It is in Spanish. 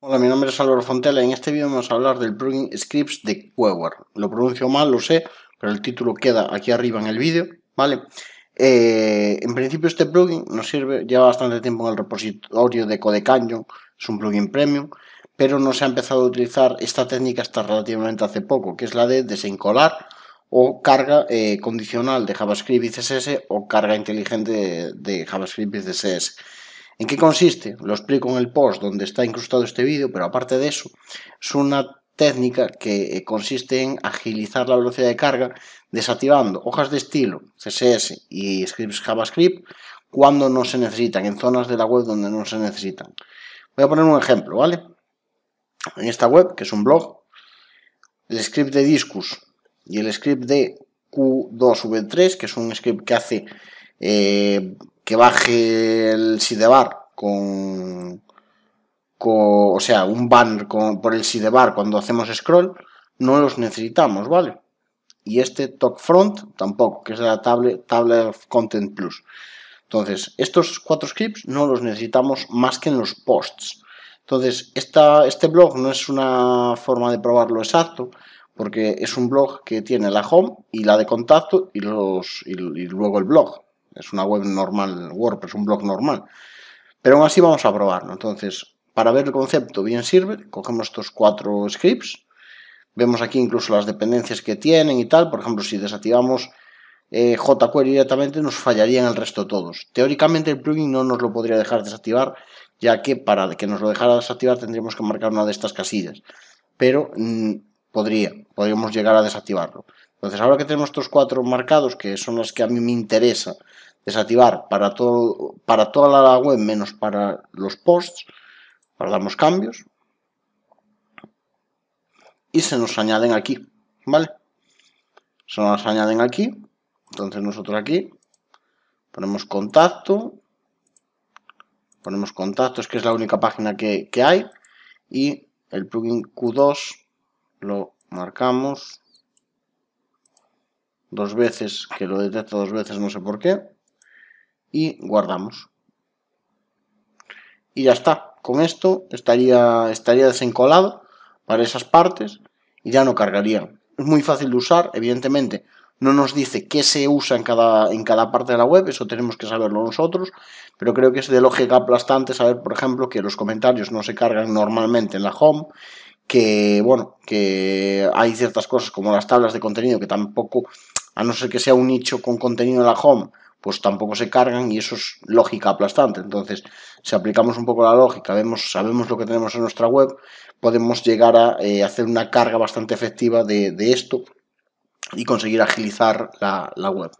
Hola, mi nombre es Álvaro Fontela y en este vídeo vamos a hablar del plugin Scripts de Cuever. Lo pronuncio mal, lo sé, pero el título queda aquí arriba en el vídeo, ¿vale? Eh, en principio este plugin nos sirve, lleva bastante tiempo en el repositorio de Codecanyon, es un plugin premium, pero no se ha empezado a utilizar esta técnica hasta relativamente hace poco, que es la de desencolar o carga eh, condicional de JavaScript y CSS o carga inteligente de, JavaScript y CSS. ¿En qué consiste? Lo explico en el post donde está incrustado este vídeo, pero aparte de eso, es una técnica que eh, consiste en agilizar la velocidad de carga desactivando hojas de estilo CSS y scripts JavaScript cuando no se necesitan, en zonas de la web donde no se necesitan. Voy a poner un ejemplo, ¿vale? en esta web, que es un blog, el script de Discus y el script de Q2V3, que es un script que hace eh, que baje el sidebar con, con, o sea, un banner por el sidebar cuando hacemos scroll, no los necesitamos, ¿vale? Y este top front tampoco, que es la Tablet of Content Plus. Entonces, estos cuatro scripts no los necesitamos más que en los posts. Entonces, este blog no es una forma de probarlo exacto, porque es un blog que tiene la home y la de contacto y, luego el blog. Es una web normal, WordPress, un blog normal. Pero aún así vamos a probarlo. Entonces, para ver el concepto bien sirve, cogemos estos cuatro scripts, vemos aquí incluso las dependencias que tienen y tal. Por ejemplo, si desactivamos eh, jQuery directamente nos fallarían el resto todos. Teóricamente el plugin no nos lo podría dejar desactivar ya que para que nos lo dejara desactivar tendríamos que marcar una de estas casillas. Pero mm, podría, podríamos llegar a desactivarlo. Entonces, ahora que tenemos estos cuatro marcados, que son las que a mí me interesa desactivar para, todo, para toda la web menos para los posts, guardamos cambios y se nos añaden aquí, ¿vale? Se nos añaden aquí, entonces nosotros aquí ponemos contacto, ponemos contactos, que es la única página que, hay, y el plugin Q2 lo marcamos dos veces, que lo detecta dos veces, no sé por qué, y guardamos. Y ya está, con esto estaría, estaría desencolado para esas partes y ya no cargaría. Es muy fácil de usar, evidentemente no nos dice qué se usa en cada, en cada parte de la web, eso tenemos que saberlo nosotros, pero creo que es de lógica aplastante saber, por ejemplo, que los comentarios no se cargan normalmente en la home, que, bueno, que hay ciertas cosas como las tablas de contenido que tampoco, a no ser que sea un nicho con contenido en la home, pues tampoco se cargan y eso es lógica aplastante. Entonces, si aplicamos un poco la lógica, vemos, sabemos lo que tenemos en nuestra web, podemos llegar a eh, hacer una carga bastante efectiva de esto y conseguir agilizar la, la web.